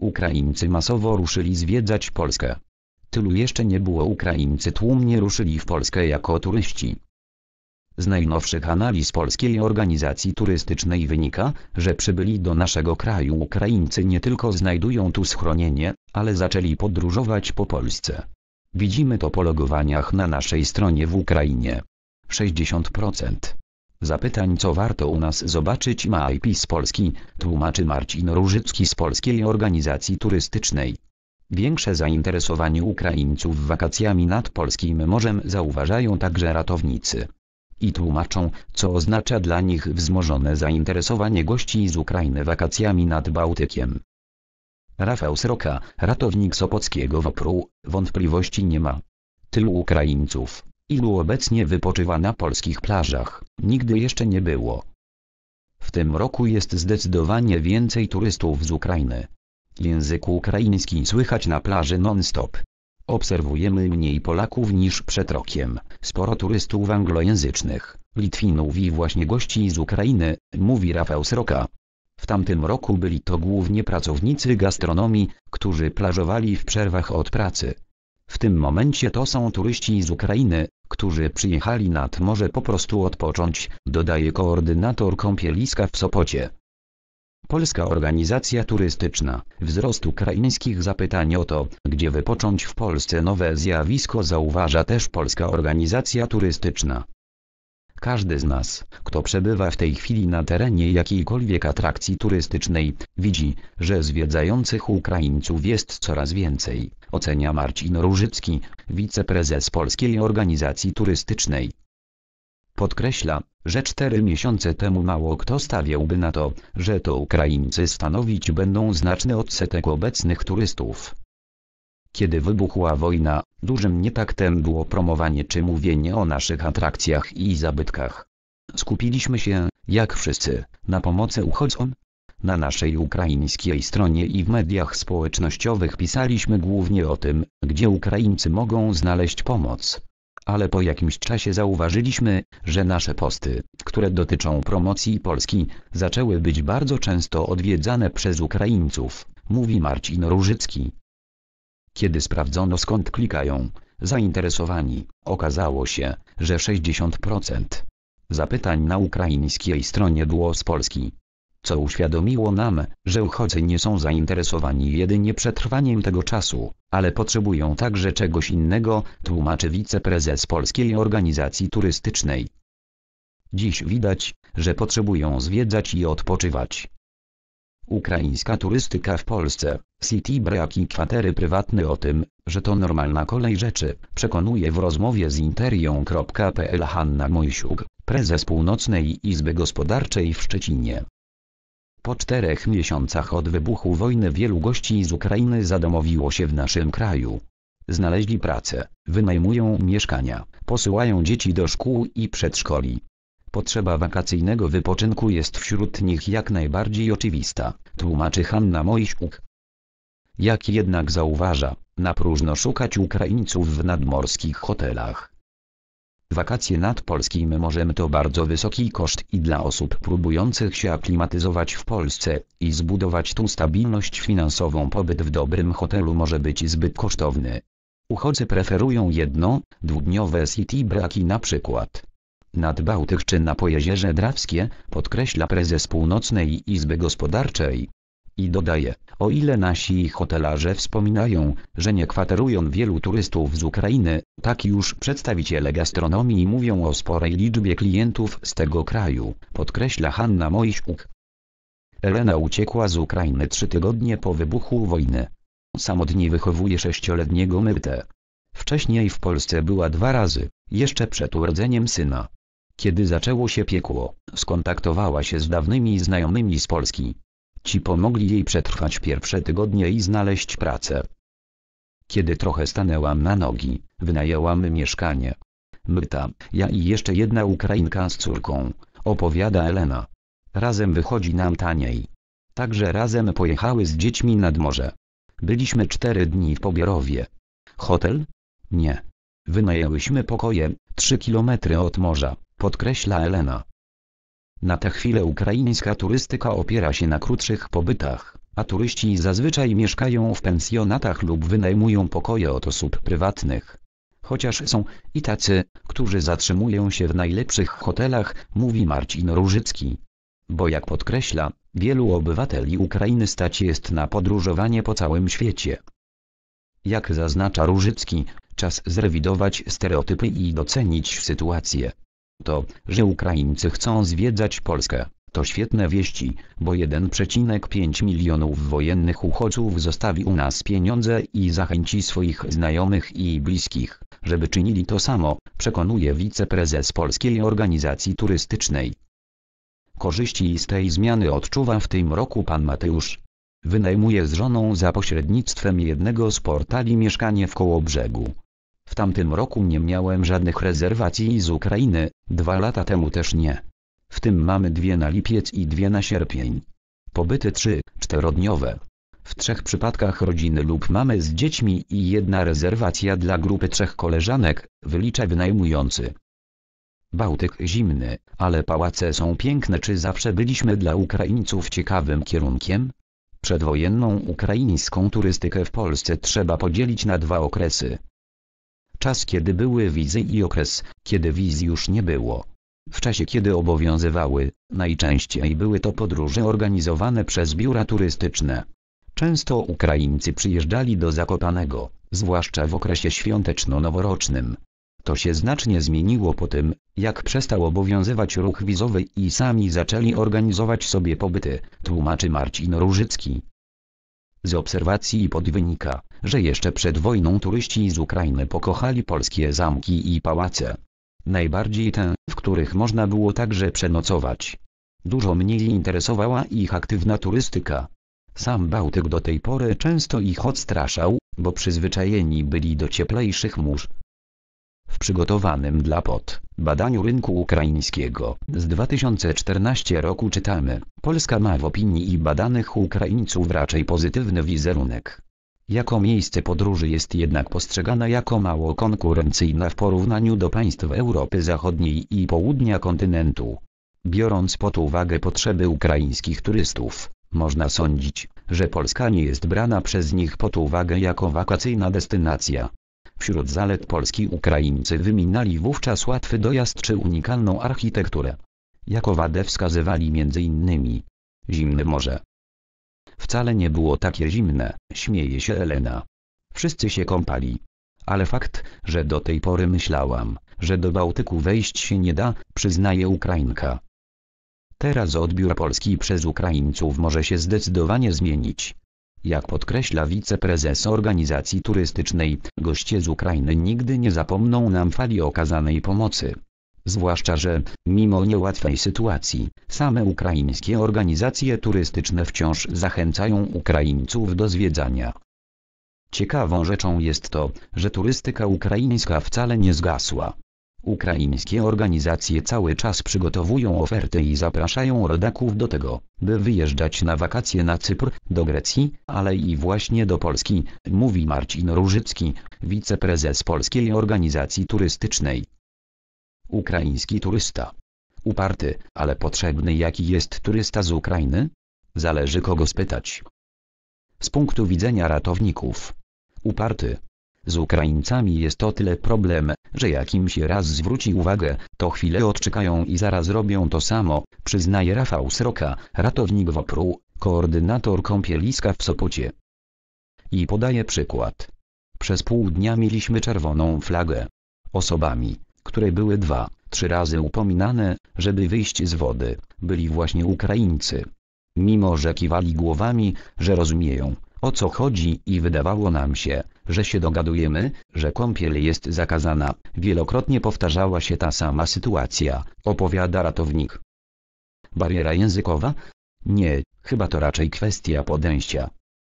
Ukraińcy masowo ruszyli zwiedzać Polskę. Tylu jeszcze nie było Ukraińcy tłumnie ruszyli w Polskę jako turyści. Z najnowszych analiz Polskiej Organizacji Turystycznej wynika, że przybyli do naszego kraju Ukraińcy nie tylko znajdują tu schronienie, ale zaczęli podróżować po Polsce. Widzimy to po logowaniach na naszej stronie w Ukrainie. 60% Zapytań co warto u nas zobaczyć ma IP z Polski, tłumaczy Marcin Różycki z Polskiej Organizacji Turystycznej. Większe zainteresowanie Ukraińców wakacjami nad polskim morzem zauważają także ratownicy. I tłumaczą, co oznacza dla nich wzmożone zainteresowanie gości z Ukrainy wakacjami nad Bałtykiem. Rafał Sroka, ratownik Sopockiego wopr wątpliwości nie ma. Tylu Ukraińców ilu obecnie wypoczywa na polskich plażach, nigdy jeszcze nie było. W tym roku jest zdecydowanie więcej turystów z Ukrainy. Język ukraiński słychać na plaży non-stop. Obserwujemy mniej Polaków niż przed rokiem, sporo turystów anglojęzycznych, Litwinów i właśnie gości z Ukrainy, mówi Rafał Sroka. W tamtym roku byli to głównie pracownicy gastronomii, którzy plażowali w przerwach od pracy. W tym momencie to są turyści z Ukrainy, którzy przyjechali nad morze po prostu odpocząć, dodaje koordynator kąpieliska w Sopocie. Polska Organizacja Turystyczna. Wzrost ukraińskich zapytań o to, gdzie wypocząć w Polsce nowe zjawisko zauważa też Polska Organizacja Turystyczna. Każdy z nas, kto przebywa w tej chwili na terenie jakiejkolwiek atrakcji turystycznej, widzi, że zwiedzających Ukraińców jest coraz więcej, ocenia Marcin Różycki, wiceprezes Polskiej Organizacji Turystycznej. Podkreśla, że cztery miesiące temu mało kto stawiałby na to, że to Ukraińcy stanowić będą znaczny odsetek obecnych turystów. Kiedy wybuchła wojna, dużym nietaktem było promowanie czy mówienie o naszych atrakcjach i zabytkach. Skupiliśmy się, jak wszyscy, na pomocy uchodźcom. Na naszej ukraińskiej stronie i w mediach społecznościowych pisaliśmy głównie o tym, gdzie Ukraińcy mogą znaleźć pomoc. Ale po jakimś czasie zauważyliśmy, że nasze posty, które dotyczą promocji Polski, zaczęły być bardzo często odwiedzane przez Ukraińców, mówi Marcin Różycki. Kiedy sprawdzono skąd klikają, zainteresowani, okazało się, że 60% zapytań na ukraińskiej stronie było z Polski. Co uświadomiło nam, że uchodźcy nie są zainteresowani jedynie przetrwaniem tego czasu, ale potrzebują także czegoś innego, tłumaczy wiceprezes Polskiej Organizacji Turystycznej. Dziś widać, że potrzebują zwiedzać i odpoczywać. Ukraińska turystyka w Polsce, city break i kwatery prywatne o tym, że to normalna kolej rzeczy, przekonuje w rozmowie z interią.pl Hanna Mojsiuk, prezes Północnej Izby Gospodarczej w Szczecinie. Po czterech miesiącach od wybuchu wojny wielu gości z Ukrainy zadomowiło się w naszym kraju. Znaleźli pracę, wynajmują mieszkania, posyłają dzieci do szkół i przedszkoli, Potrzeba wakacyjnego wypoczynku jest wśród nich jak najbardziej oczywista, tłumaczy Hanna Moisiuk. Jak jednak zauważa, na próżno szukać Ukraińców w nadmorskich hotelach. Wakacje nad polskim morzem to bardzo wysoki koszt i dla osób próbujących się aklimatyzować w Polsce i zbudować tu stabilność finansową pobyt w dobrym hotelu może być zbyt kosztowny. Uchodźcy preferują jedno, dwudniowe city braki na przykład nad czy na jeziorze Drawskie, podkreśla prezes Północnej Izby Gospodarczej. I dodaje, o ile nasi hotelarze wspominają, że nie kwaterują wielu turystów z Ukrainy, tak już przedstawiciele gastronomii mówią o sporej liczbie klientów z tego kraju, podkreśla Hanna Mojsiuk. Elena uciekła z Ukrainy trzy tygodnie po wybuchu wojny. Samotnie wychowuje sześcioletniego Myrtę. Wcześniej w Polsce była dwa razy, jeszcze przed urodzeniem syna. Kiedy zaczęło się piekło, skontaktowała się z dawnymi znajomymi z Polski. Ci pomogli jej przetrwać pierwsze tygodnie i znaleźć pracę. Kiedy trochę stanęłam na nogi, wynajęłam mieszkanie. Myta, ja i jeszcze jedna Ukrainka z córką, opowiada Elena. Razem wychodzi nam taniej. Także razem pojechały z dziećmi nad morze. Byliśmy cztery dni w Pobierowie. Hotel? Nie. Wynajęłyśmy pokoje, trzy kilometry od morza podkreśla Elena. Na tę chwilę ukraińska turystyka opiera się na krótszych pobytach, a turyści zazwyczaj mieszkają w pensjonatach lub wynajmują pokoje od osób prywatnych. Chociaż są i tacy, którzy zatrzymują się w najlepszych hotelach, mówi Marcin Różycki. Bo jak podkreśla, wielu obywateli Ukrainy stać jest na podróżowanie po całym świecie. Jak zaznacza Różycki, czas zrewidować stereotypy i docenić sytuację, to, że Ukraińcy chcą zwiedzać Polskę, to świetne wieści, bo 1,5 milionów wojennych uchodźców zostawi u nas pieniądze i zachęci swoich znajomych i bliskich, żeby czynili to samo, przekonuje wiceprezes Polskiej Organizacji Turystycznej. Korzyści z tej zmiany odczuwa w tym roku pan Mateusz. Wynajmuje z żoną za pośrednictwem jednego z portali mieszkanie w Kołobrzegu. W tamtym roku nie miałem żadnych rezerwacji z Ukrainy, dwa lata temu też nie. W tym mamy dwie na lipiec i dwie na sierpień. Pobyty trzy, czterodniowe. W trzech przypadkach rodziny lub mamy z dziećmi i jedna rezerwacja dla grupy trzech koleżanek, wylicza wynajmujący. Bałtyk zimny, ale pałace są piękne. Czy zawsze byliśmy dla Ukraińców ciekawym kierunkiem? Przedwojenną ukraińską turystykę w Polsce trzeba podzielić na dwa okresy czas kiedy były wizy i okres, kiedy wiz już nie było. W czasie kiedy obowiązywały, najczęściej były to podróże organizowane przez biura turystyczne. Często Ukraińcy przyjeżdżali do Zakopanego, zwłaszcza w okresie świąteczno-noworocznym. To się znacznie zmieniło po tym, jak przestał obowiązywać ruch wizowy i sami zaczęli organizować sobie pobyty, tłumaczy Marcin Różycki. Z obserwacji pod wynika, że jeszcze przed wojną turyści z Ukrainy pokochali polskie zamki i pałace. Najbardziej te, w których można było także przenocować. Dużo mniej interesowała ich aktywna turystyka. Sam Bałtyk do tej pory często ich odstraszał, bo przyzwyczajeni byli do cieplejszych mórz, w przygotowanym dla POT badaniu rynku ukraińskiego z 2014 roku czytamy, Polska ma w opinii i badanych Ukraińców raczej pozytywny wizerunek. Jako miejsce podróży jest jednak postrzegana jako mało konkurencyjna w porównaniu do państw Europy Zachodniej i południa kontynentu. Biorąc pod uwagę potrzeby ukraińskich turystów, można sądzić, że Polska nie jest brana przez nich pod uwagę jako wakacyjna destynacja. Wśród zalet Polski Ukraińcy wyminali wówczas łatwy dojazd czy unikalną architekturę. Jako wadę wskazywali m.in. zimne morze. Wcale nie było takie zimne, śmieje się Elena. Wszyscy się kąpali. Ale fakt, że do tej pory myślałam, że do Bałtyku wejść się nie da, przyznaje Ukrainka. Teraz odbiór Polski przez Ukraińców może się zdecydowanie zmienić. Jak podkreśla wiceprezes organizacji turystycznej, goście z Ukrainy nigdy nie zapomną nam fali okazanej pomocy. Zwłaszcza, że, mimo niełatwej sytuacji, same ukraińskie organizacje turystyczne wciąż zachęcają Ukraińców do zwiedzania. Ciekawą rzeczą jest to, że turystyka ukraińska wcale nie zgasła. Ukraińskie organizacje cały czas przygotowują oferty i zapraszają rodaków do tego, by wyjeżdżać na wakacje na Cypr, do Grecji, ale i właśnie do Polski, mówi Marcin Różycki, wiceprezes Polskiej Organizacji Turystycznej. Ukraiński turysta. Uparty, ale potrzebny jaki jest turysta z Ukrainy? Zależy kogo spytać. Z punktu widzenia ratowników. Uparty. Z Ukraińcami jest o tyle problem, że jakim się raz zwróci uwagę, to chwilę odczekają i zaraz robią to samo, przyznaje Rafał Sroka, ratownik WOPR-u, koordynator kąpieliska w Sopocie. I podaje przykład. Przez pół dnia mieliśmy czerwoną flagę. Osobami, które były dwa, trzy razy upominane, żeby wyjść z wody, byli właśnie Ukraińcy. Mimo że kiwali głowami, że rozumieją, o co chodzi i wydawało nam się, że się dogadujemy, że kąpiel jest zakazana. Wielokrotnie powtarzała się ta sama sytuacja, opowiada ratownik. Bariera językowa? Nie, chyba to raczej kwestia podejścia.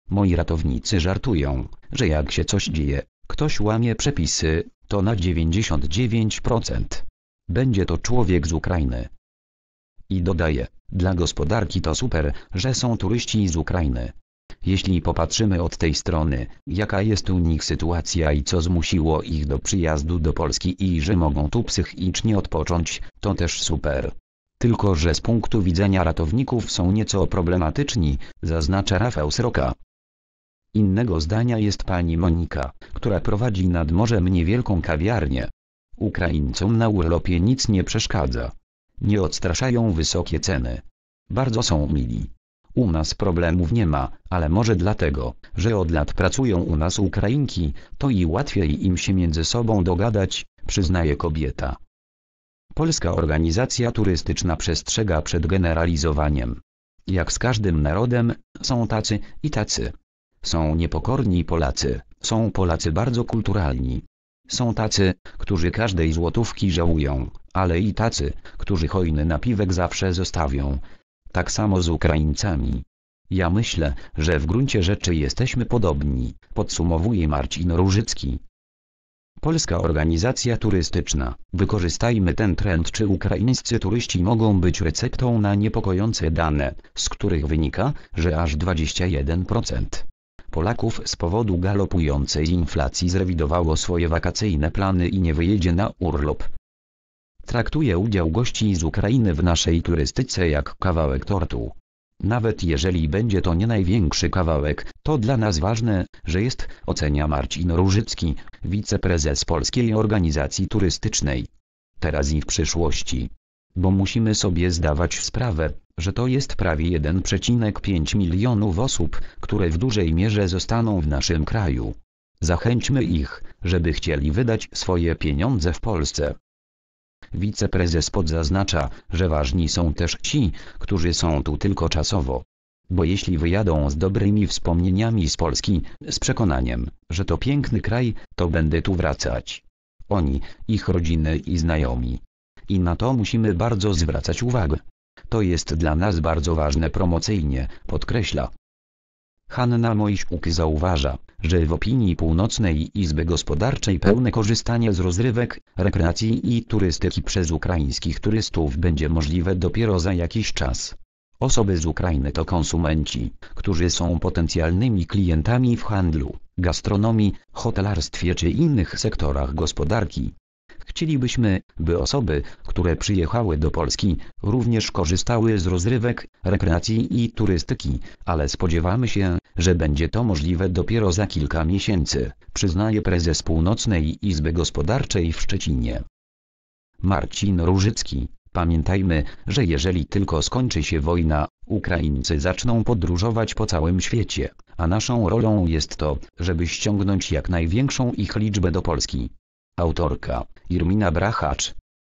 Moi ratownicy żartują, że jak się coś dzieje, ktoś łamie przepisy, to na 99%. Będzie to człowiek z Ukrainy. I dodaje, dla gospodarki to super, że są turyści z Ukrainy. Jeśli popatrzymy od tej strony, jaka jest u nich sytuacja i co zmusiło ich do przyjazdu do Polski i że mogą tu psychicznie odpocząć, to też super. Tylko że z punktu widzenia ratowników są nieco problematyczni, zaznacza Rafał Sroka. Innego zdania jest pani Monika, która prowadzi nad morzem niewielką kawiarnię. Ukraińcom na urlopie nic nie przeszkadza. Nie odstraszają wysokie ceny. Bardzo są mili. U nas problemów nie ma, ale może dlatego, że od lat pracują u nas Ukrainki, to i łatwiej im się między sobą dogadać, przyznaje kobieta. Polska organizacja turystyczna przestrzega przed generalizowaniem. Jak z każdym narodem, są tacy i tacy. Są niepokorni Polacy, są Polacy bardzo kulturalni. Są tacy, którzy każdej złotówki żałują, ale i tacy, którzy hojny napiwek zawsze zostawią tak samo z Ukraińcami. Ja myślę, że w gruncie rzeczy jesteśmy podobni, podsumowuje Marcin Różycki. Polska Organizacja Turystyczna, wykorzystajmy ten trend czy ukraińscy turyści mogą być receptą na niepokojące dane, z których wynika, że aż 21% Polaków z powodu galopującej inflacji zrewidowało swoje wakacyjne plany i nie wyjedzie na urlop. Traktuje udział gości z Ukrainy w naszej turystyce jak kawałek tortu. Nawet jeżeli będzie to nie największy kawałek, to dla nas ważne, że jest, ocenia Marcin Różycki, wiceprezes Polskiej Organizacji Turystycznej. Teraz i w przyszłości. Bo musimy sobie zdawać sprawę, że to jest prawie 1,5 milionów osób, które w dużej mierze zostaną w naszym kraju. Zachęćmy ich, żeby chcieli wydać swoje pieniądze w Polsce. Wiceprezes podzaznacza, że ważni są też ci, którzy są tu tylko czasowo. Bo jeśli wyjadą z dobrymi wspomnieniami z Polski, z przekonaniem, że to piękny kraj, to będę tu wracać. Oni, ich rodziny i znajomi. I na to musimy bardzo zwracać uwagę. To jest dla nas bardzo ważne promocyjnie, podkreśla. Hanna Moisiuk zauważa, że w opinii Północnej Izby Gospodarczej pełne korzystanie z rozrywek, rekreacji i turystyki przez ukraińskich turystów będzie możliwe dopiero za jakiś czas. Osoby z Ukrainy to konsumenci, którzy są potencjalnymi klientami w handlu, gastronomii, hotelarstwie czy innych sektorach gospodarki. Chcielibyśmy, by osoby, które przyjechały do Polski, również korzystały z rozrywek, rekreacji i turystyki, ale spodziewamy się, że będzie to możliwe dopiero za kilka miesięcy, przyznaje prezes Północnej Izby Gospodarczej w Szczecinie. Marcin Różycki. Pamiętajmy, że jeżeli tylko skończy się wojna, Ukraińcy zaczną podróżować po całym świecie, a naszą rolą jest to, żeby ściągnąć jak największą ich liczbę do Polski. Autorka Irmina Brachacz